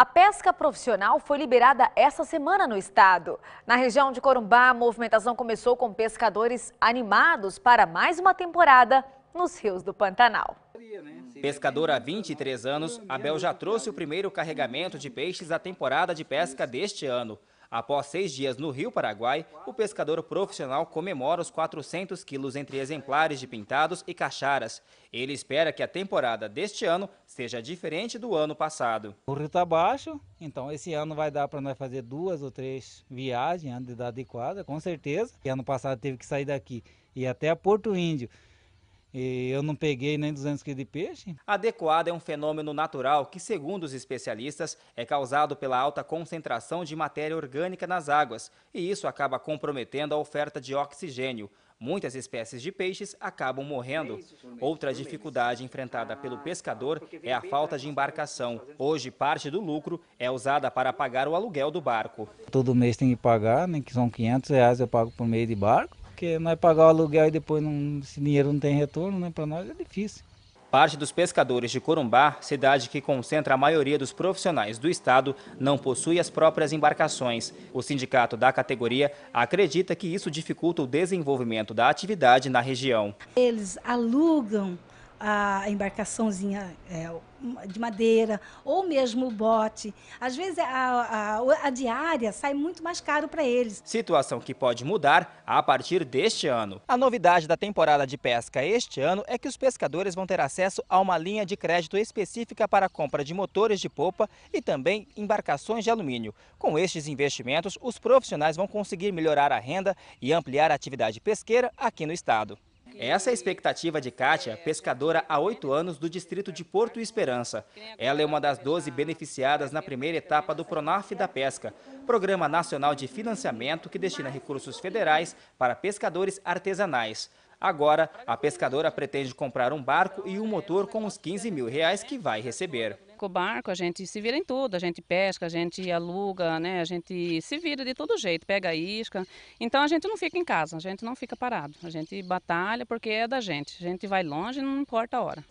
A pesca profissional foi liberada essa semana no estado. Na região de Corumbá, a movimentação começou com pescadores animados para mais uma temporada nos rios do Pantanal. Pescador há 23 anos, Abel já trouxe o primeiro carregamento de peixes à temporada de pesca deste ano. Após seis dias no Rio Paraguai, o pescador profissional comemora os 400 quilos entre exemplares de pintados e cacharas. Ele espera que a temporada deste ano seja diferente do ano passado. O rio está baixo, então esse ano vai dar para nós fazer duas ou três viagens, andar né, de quadra, com certeza. E ano passado teve que sair daqui e até Porto Índio. E eu não peguei nem 200 quilos de peixe. A é um fenômeno natural que, segundo os especialistas, é causado pela alta concentração de matéria orgânica nas águas, e isso acaba comprometendo a oferta de oxigênio. Muitas espécies de peixes acabam morrendo. Outra dificuldade enfrentada pelo pescador é a falta de embarcação. Hoje, parte do lucro é usada para pagar o aluguel do barco. Todo mês tem que pagar, né, que são 500 reais eu pago por meio de barco porque nós pagar o aluguel e depois não, esse dinheiro não tem retorno, né? Para nós é difícil. Parte dos pescadores de Corumbá, cidade que concentra a maioria dos profissionais do estado, não possui as próprias embarcações. O sindicato da categoria acredita que isso dificulta o desenvolvimento da atividade na região. Eles alugam a embarcaçãozinha é, de madeira ou mesmo o bote. Às vezes a, a, a diária sai muito mais caro para eles. Situação que pode mudar a partir deste ano. A novidade da temporada de pesca este ano é que os pescadores vão ter acesso a uma linha de crédito específica para a compra de motores de popa e também embarcações de alumínio. Com estes investimentos, os profissionais vão conseguir melhorar a renda e ampliar a atividade pesqueira aqui no estado. Essa é a expectativa de Kátia, pescadora há oito anos do distrito de Porto Esperança. Ela é uma das 12 beneficiadas na primeira etapa do Pronaf da Pesca, Programa Nacional de Financiamento que destina recursos federais para pescadores artesanais. Agora, a pescadora pretende comprar um barco e um motor com os 15 mil reais que vai receber barco a gente se vira em tudo, a gente pesca, a gente aluga, né? A gente se vira de todo jeito, pega isca. Então a gente não fica em casa, a gente não fica parado. A gente batalha porque é da gente. A gente vai longe, não importa a hora.